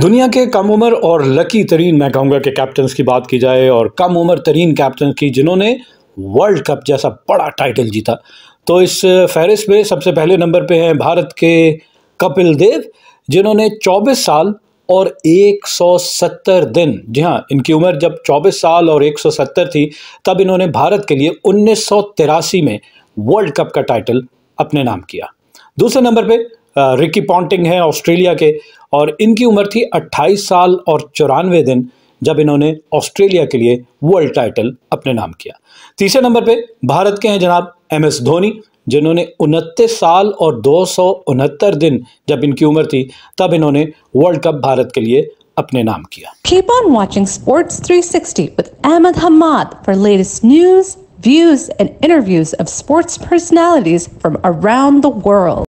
दुनिया के कम उम्र और लकी तरीन मैं कहूँगा कि कैप्टन्स की बात की जाए और कम उम्र तरीन कैप्टन की जिन्होंने वर्ल्ड कप जैसा बड़ा टाइटल जीता तो इस फहरिस्त में सबसे पहले नंबर पे हैं भारत के कपिल देव जिन्होंने 24 साल और 170 दिन जी हाँ इनकी उम्र जब 24 साल और 170 थी तब इन्होंने भारत के लिए उन्नीस में वर्ल्ड कप का टाइटल अपने नाम किया दूसरे नंबर पे रिकी पॉन्टिंग हैं ऑस्ट्रेलिया के और इनकी उम्र थी 28 साल और चौरानवे दिन जब इन्होंने ऑस्ट्रेलिया के लिए वर्ल्ड टाइटल अपने नाम किया तीसरे नंबर पे भारत के हैं जनाब एम एस धोनी जिन्होंने उनतीस साल और दो दिन जब इनकी उम्र थी तब इन्होंने वर्ल्ड कप भारत के लिए अपने नाम किया keep on watching sports 360 with Ahmed Hamad for latest news views and interviews of sports personalities from around